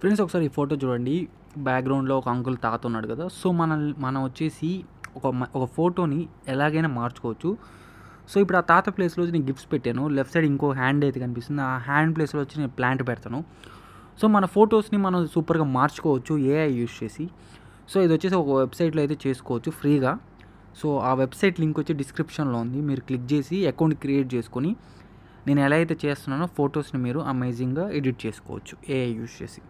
friends ఒకసారి ఈ photo చూడండి బ్యాక్గ్రౌండ్లో ఒక అంకుల్ తాత ఉన్నాడు కదా సో మన మనం వచ్చేసి ఒక ఒక ఫోటోని ఎలాగైనా మార్చుకోవచ్చు సో ఇప్పుడు ఆ తాత ప్లేస్లో నేను గిఫ్ట్స్ పెట్టాను లెఫ్ట్ సైడ్ ఇంకో హ్యాండ్ అయితే కనిపిస్తుంది ఆ హ్యాండ్ ప్లేస్లో వచ్చి నేను ప్లాంట్ పెడతాను సో మన ఫొటోస్ని మనం సూపర్గా మార్చుకోవచ్చు ఏఐ యూస్ చేసి సో ఇది వచ్చేసి ఒక వెబ్సైట్లో అయితే చేసుకోవచ్చు ఫ్రీగా సో ఆ వెబ్సైట్ లింక్ వచ్చి డిస్క్రిప్షన్లో ఉంది మీరు క్లిక్ చేసి అకౌంట్ క్రియేట్ చేసుకొని నేను ఎలా అయితే చేస్తున్నానో ఫొటోస్ని మీరు అమేజింగ్గా ఎడిట్ చేసుకోవచ్చు ఏఐ యూస్ చేసి